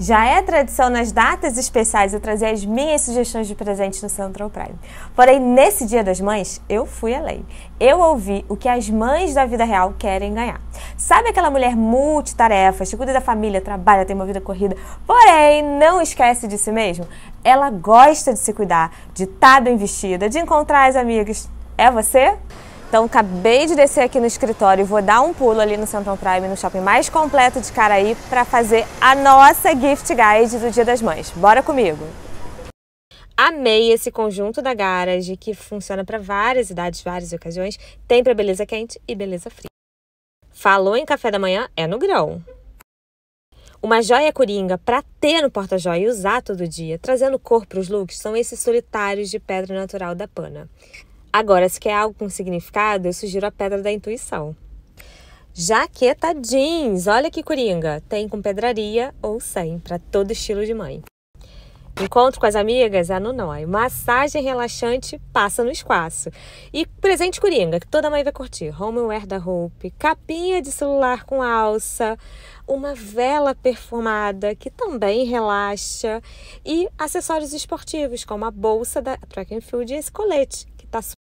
Já é tradição nas datas especiais eu trazer as minhas sugestões de presentes no Central Prime. Porém, nesse Dia das Mães, eu fui além. Eu ouvi o que as mães da vida real querem ganhar. Sabe aquela mulher multitarefa, que cuida da família, trabalha, tem uma vida corrida, porém não esquece de si mesmo? Ela gosta de se cuidar, de estar tá bem vestida, de encontrar as amigas. É você? Então acabei de descer aqui no escritório e vou dar um pulo ali no Central Prime, no shopping mais completo de Caraí, para fazer a nossa gift guide do Dia das Mães. Bora comigo! Amei esse conjunto da Garage que funciona para várias idades, várias ocasiões. Tem para beleza quente e beleza fria. Falou em café da manhã, é no grão. Uma joia coringa para ter no porta-joia e usar todo dia, trazendo cor para os looks, são esses solitários de pedra natural da Pana. Agora, se quer algo com significado, eu sugiro a Pedra da Intuição. Jaqueta jeans, olha que coringa! Tem com pedraria ou sem, para todo estilo de mãe. Encontro com as amigas é no Noi. Massagem relaxante passa no espaço. E presente coringa, que toda mãe vai curtir. Homeware da Hope, capinha de celular com alça, uma vela perfumada que também relaxa e acessórios esportivos, como a bolsa da Track and Field e esse colete, que está